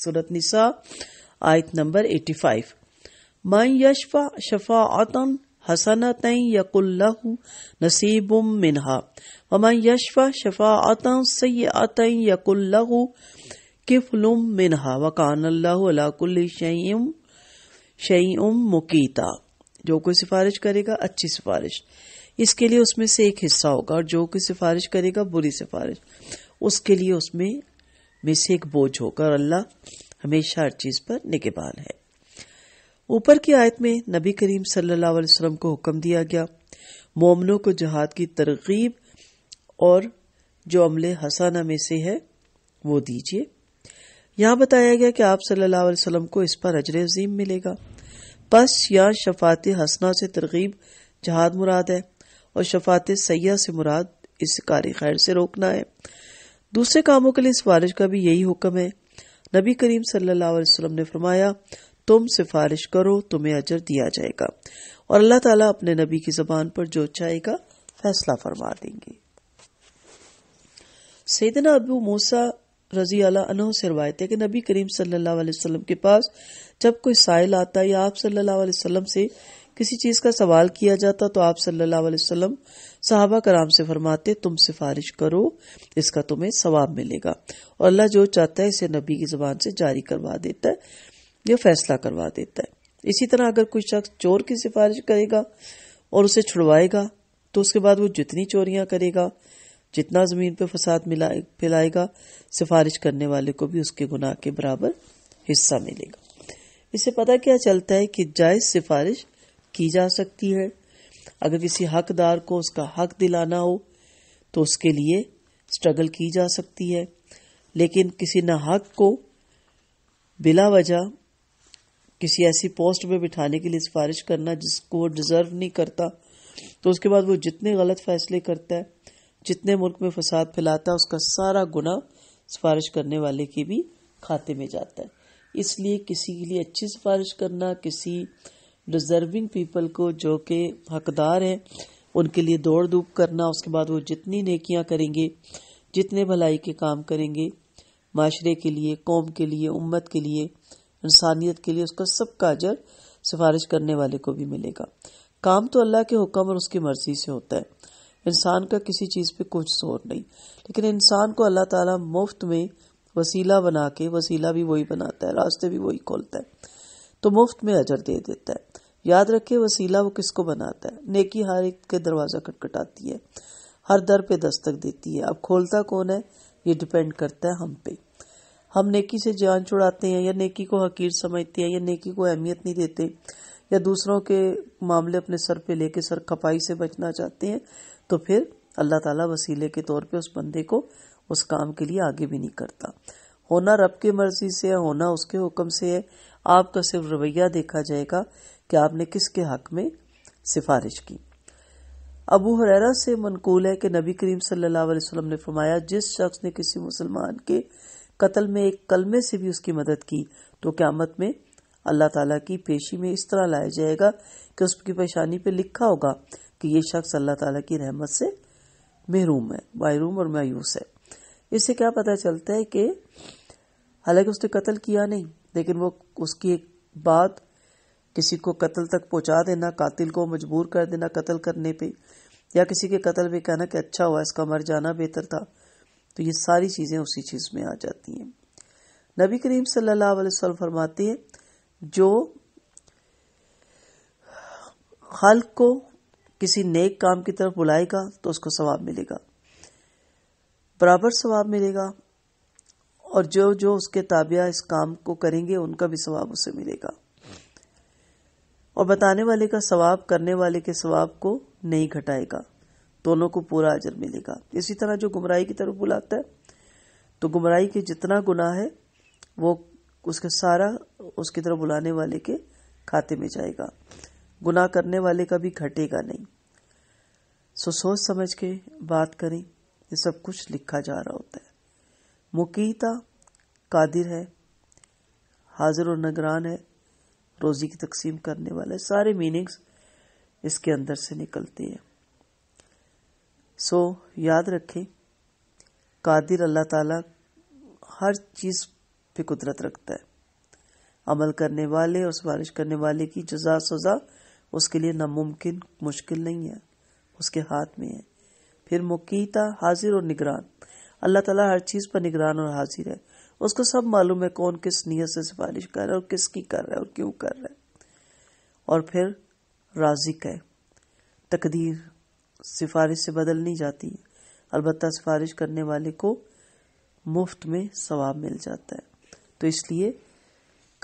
सूरत निसा आयत नंबर 85 मन यशफा शफातन हसनत यकुल्लहु नसीबुम मिनहा वमन यशफा शफातन सयत यकुल्लहु किफलुम मिनहा वकानल्लाकुल्ल शईम शईम मुकीता जो कोई सिफारिश करेगा अच्छी सिफारिश इसके लिए उसमें से एक हिस्सा होगा और जो कोई सिफारिश करेगा बुरी सिफारिश उसके लिए उसमें में से एक बोझ होगा और अल्लाह हमेशा हर चीज पर निगेबान है ऊपर की आयत में नबी करीम सल्लल्लाहु अलैहि वसल्लम को हुक्म दिया गया मोमनों को जहाद की तरगीब और जो अमले हसाना में से है वो दीजिए यहां बताया गया कि आप सल्लल्लाहु अलैहि वसल्लम को इस पर अजर अजीम मिलेगा बस या शफात हसना से तरगीब जहाद मुराद है और शफात सैया से मुराद इस कार्य खैर से रोकना है दूसरे कामों के लिए सिफारिश का भी यही हुक्म है नबी करीम सल्लल्लाहु अलैहि वसल्लम ने फरमाया तुम सिफारिश करो तुम्हें अजर दिया जाएगा और अल्लाह ताला अपने नबी की जबान पर जो चाहेगा फैसला फरमा देंगे सैदना अबू मूसा रजी अला से रवायत है कि नबी करीम सल्लल्लाहु अलैहि वसल्लम के पास जब कोई साइल आता है या आप सल्लल्लाहु अलैहि वसल्लम से किसी चीज का सवाल किया जाता तो आप सल्लल्लाहु अलैहि वसल्लम साहबा कराम से फरमाते तुम सिफारिश करो इसका तुम्हें सवाब मिलेगा और अल्लाह जो चाहता है इसे नबी की जबान से जारी करवा देता है या फैसला करवा देता है इसी तरह अगर कोई शख्स चोर की सिफारिश करेगा और उसे छुड़वाएगा तो उसके बाद वो जितनी चोरियां करेगा जितना जमीन पर फसाद फैलाएगा सिफारिश करने वाले को भी उसके गुनाह के बराबर हिस्सा मिलेगा इससे पता क्या चलता है कि जायज सिफारिश की जा सकती है अगर किसी हकदार को उसका हक दिलाना हो तो उसके लिए स्ट्रगल की जा सकती है लेकिन किसी हक को बिला वजह किसी ऐसी पोस्ट में बिठाने के लिए सिफारिश करना जिसको वो डिज़र्व नहीं करता तो उसके बाद वो जितने गलत फैसले करता है जितने मुल्क में फसाद फैलाता है उसका सारा गुना सिफारिश करने वाले की भी खाते में जाता है इसलिए किसी के लिए अच्छी सिफारिश करना किसी डिजर्विंग पीपल को जो कि हकदार हैं उनके लिए दौड़ धूप करना उसके बाद वो जितनी नेकियां करेंगे जितने भलाई के काम करेंगे माशरे के लिए कौम के लिए उम्मत के लिए इंसानियत के लिए उसका सबका अजर सिफारिश करने वाले को भी मिलेगा काम तो अल्लाह के हुक्म और उसकी मर्जी से होता है इंसान का किसी चीज़ पे कुछ जोर नहीं लेकिन इंसान को अल्लाह ताला मुफ्त में वसीला बना के वसीला भी वही बनाता है रास्ते भी वही खोलता है तो मुफ्त में अजर दे देता है याद रखे वसीला वो किसको बनाता है नेकी हर एक के दरवाज़ा कटकटाती है हर दर पे दस्तक देती है अब खोलता कौन है ये डिपेंड करता है हम पे हम नेकी से जान छुड़ाते हैं या नेकी को हकीर समझते हैं या नेकी को अहमियत नहीं देते या दूसरों के मामले अपने सर पे लेके सर खपाई से बचना चाहते हैं तो फिर अल्लाह ताला वसीले के तौर पे उस बंदे को उस काम के लिए आगे भी नहीं करता होना रब की मर्जी से है होना उसके हुक्म से है आपका सिर्फ रवैया देखा जाएगा कि आपने किसके हक में सिफारिश की अबू हरेरा से मनकूल है कि नबी करीम सल्लल्लाहु अलैहि वसल्लम ने फरमाया जिस शख्स ने किसी मुसलमान के कत्ल में एक कलमे से भी उसकी मदद की तो क्यामत में अल्लाह ताला की पेशी में इस तरह लाया जाएगा कि उसकी परेशानी पे लिखा होगा कि ये शख्स अल्लाह ताला की रहमत से महरूम है महरूम और मायूस है इससे क्या पता चलता है कि हालांकि उसने कत्ल किया नहीं लेकिन वो उसकी एक बात किसी को कत्ल तक पहुंचा देना कातिल को मजबूर कर देना कत्ल करने पे या किसी के कत्ल पे कहना कि अच्छा हुआ इसका मर जाना बेहतर था तो ये सारी चीज़ें उसी चीज़ में आ जाती हैं नबी करीम सल्लल्लाहु अलैहि वसल्लम फरमाते हैं जो खल्क को किसी नेक काम की तरफ बुलाएगा तो उसको सवाब मिलेगा बराबर सवाब मिलेगा और जो जो उसके ताबिया इस काम को करेंगे उनका भी सवाब उसे मिलेगा और बताने वाले का सवाब करने वाले के सवाब को नहीं घटाएगा दोनों को पूरा अजर मिलेगा इसी तरह जो गुमराही की तरफ बुलाता है तो गुमराही के जितना गुनाह है वो उसके सारा उसकी तरफ बुलाने वाले के खाते में जाएगा गुनाह करने वाले का भी घटेगा नहीं सो सोच समझ के बात करें ये सब कुछ लिखा जा रहा होता मुकीता कादिर है हाजिर और नगरान है रोज़ी की तकसीम करने वाले है सारे मीनिंग्स इसके अंदर से निकलती है सो so, याद रखें कादिर अल्लाह ताला हर चीज़ पे कुदरत रखता है अमल करने वाले और सिफारिश करने वाले की जजा सज़ा उसके लिए नामुमकिन मुश्किल नहीं है उसके हाथ में है फिर मुकीता हाजिर और निगरान अल्लाह ताला हर चीज़ पर निगरान और हाजिर है उसको सब मालूम है कौन किस नीयत से सिफारिश कर रहा है और किसकी कर रहा है और क्यों कर रहा है और फिर राजिक है तकदीर सिफारिश से बदल नहीं जाती है सिफारिश करने वाले को मुफ्त में सवाब मिल जाता है तो इसलिए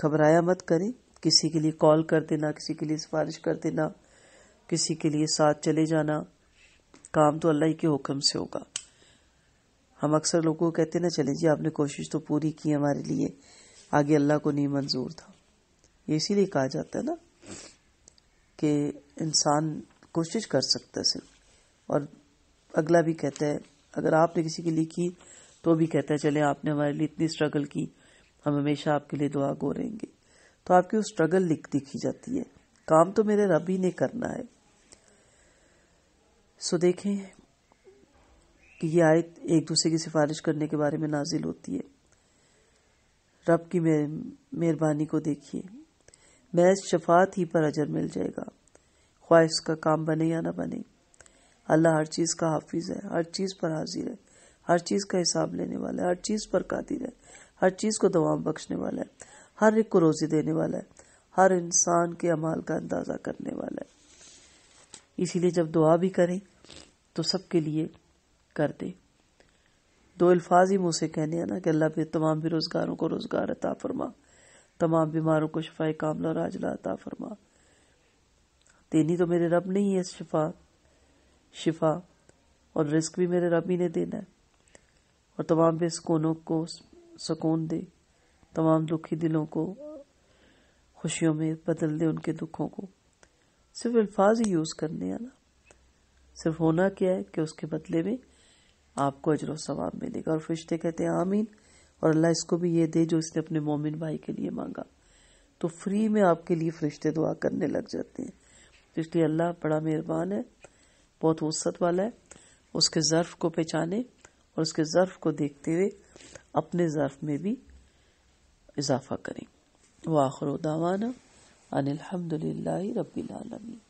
घबराया मत करें किसी के लिए कॉल कर देना किसी के लिए सिफारिश कर देना किसी के लिए साथ चले जाना काम तो अल्लाह के हुक्म से होगा हम अक्सर लोगों को कहते ना चले जी आपने कोशिश तो पूरी की हमारे लिए आगे अल्लाह को नहीं मंजूर था ये इसीलिए कहा जाता है ना कि इंसान कोशिश कर सकता है सिर्फ और अगला भी कहता है अगर आपने किसी के लिए की तो भी कहता है चले आपने हमारे लिए इतनी स्ट्रगल की हम हमेशा आपके लिए दुआ गो रहेंगे तो आपकी वो स्ट्रगल लिख दिखी जाती है काम तो मेरे रब ही ने करना है सो देखें कि यह आयत एक दूसरे की सिफारिश करने के बारे में नाजिल होती है रब की मेहरबानी को देखिए महज शफात ही पर अजर मिल जाएगा ख्वाहिश का काम बने या ना बने अल्लाह हर चीज़ का हाफिज है हर चीज़ पर हाजिर है हर चीज़ का हिसाब लेने वाला है हर चीज़ पर कादिर है हर चीज़ को दवाम बख्शने वाला है हर एक को रोज़ी देने वाला है हर इंसान के अमाल का अंदाज़ा करने वाला है इसीलिए जब दुआ भी करें तो सबके लिए कर दे दो अल्फाज ही मुँह से कहने हैं ना कि अल्लाह फिर तमाम बेरोज़गारों को रोज़गार अता फरमा तमाम बीमारों को शफा कामला और आजला अता फरमा देनी तो मेरे रब ने ही है शफा शिफा और रिस्क भी मेरे रब ही ने देना है और तमाम बेसकूनों को सुकून दे तमाम दुखी दिलों को खुशियों में बदल दे उनके दुखों को सिर्फ अल्फाज ही यूज़ करने आना सिर्फ होना क्या है कि उसके बदले में आपको अजर सवाब मिलेगा और फरिश्ते कहते हैं आमीन और अल्लाह इसको भी ये दे जो इसने अपने मोमिन भाई के लिए मांगा तो फ्री में आपके लिए फरिश्ते दुआ करने लग जाते हैं तो इसलिए अल्लाह बड़ा मेहरबान है बहुत वसत वाला है उसके ज़र्फ को पहचाने और उसके ज़र्फ को देखते हुए अपने ज़र्फ में भी इजाफा करें वाखर दावाना अनिलहमदिल्ला रबीआलमी